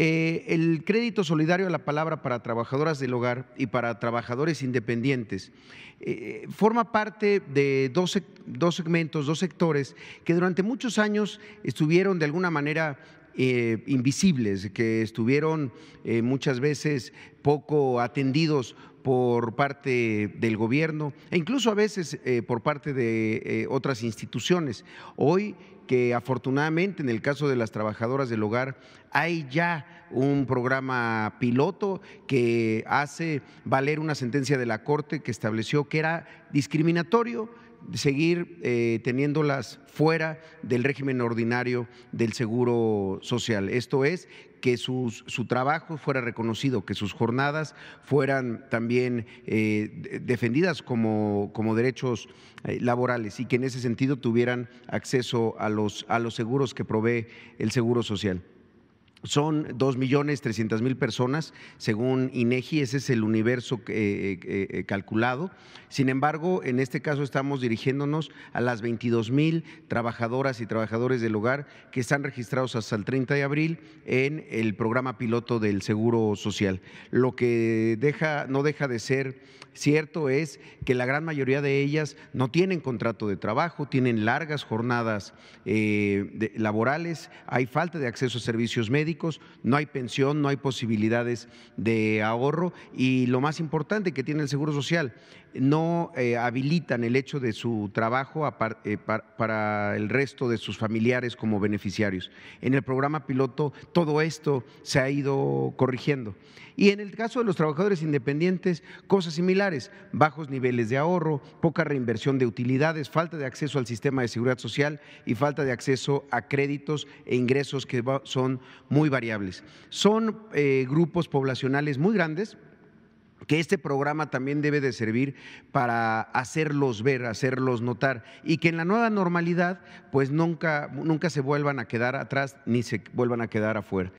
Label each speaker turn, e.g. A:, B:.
A: Eh, el crédito solidario a la palabra para trabajadoras del hogar y para trabajadores independientes eh, forma parte de dos segmentos, dos sectores que durante muchos años estuvieron de alguna manera eh, invisibles, que estuvieron eh, muchas veces poco atendidos por parte del gobierno e incluso a veces eh, por parte de otras instituciones. Hoy que afortunadamente en el caso de las trabajadoras del hogar hay ya un programa piloto que hace valer una sentencia de la Corte que estableció que era discriminatorio seguir eh, teniéndolas fuera del régimen ordinario del seguro social. Esto es, que su trabajo fuera reconocido, que sus jornadas fueran también eh, defendidas como, derechos eh, laborales y que en ese sentido tuvieran acceso a los seguros que provee el Seguro Social son millones mil personas, según INEGI, ese es el universo eh, eh, eh, calculado. Sin embargo, en este caso estamos dirigiéndonos a las mil trabajadoras y trabajadores del hogar que están registrados hasta el 30 de abril en el programa piloto del Seguro Social. Lo que deja, no deja de ser cierto es que la gran mayoría de ellas no tienen contrato de trabajo, tienen largas jornadas laborales, hay falta de acceso a servicios médicos no hay pensión, no hay posibilidades de ahorro y lo más importante que tiene el Seguro Social, no eh, habilitan el hecho de su trabajo eh, para el resto de sus familiares como beneficiarios. En el programa piloto todo esto se ha ido corrigiendo. Y en el caso de los trabajadores independientes, cosas similares, bajos niveles de ahorro, poca reinversión de utilidades, falta de acceso al sistema de seguridad social y falta de acceso a créditos e ingresos que son muy muy variables. Son eh, grupos poblacionales muy grandes, que este programa también debe de servir para hacerlos ver, hacerlos notar y que en la nueva normalidad pues nunca, nunca se vuelvan a quedar atrás ni se vuelvan a quedar afuera.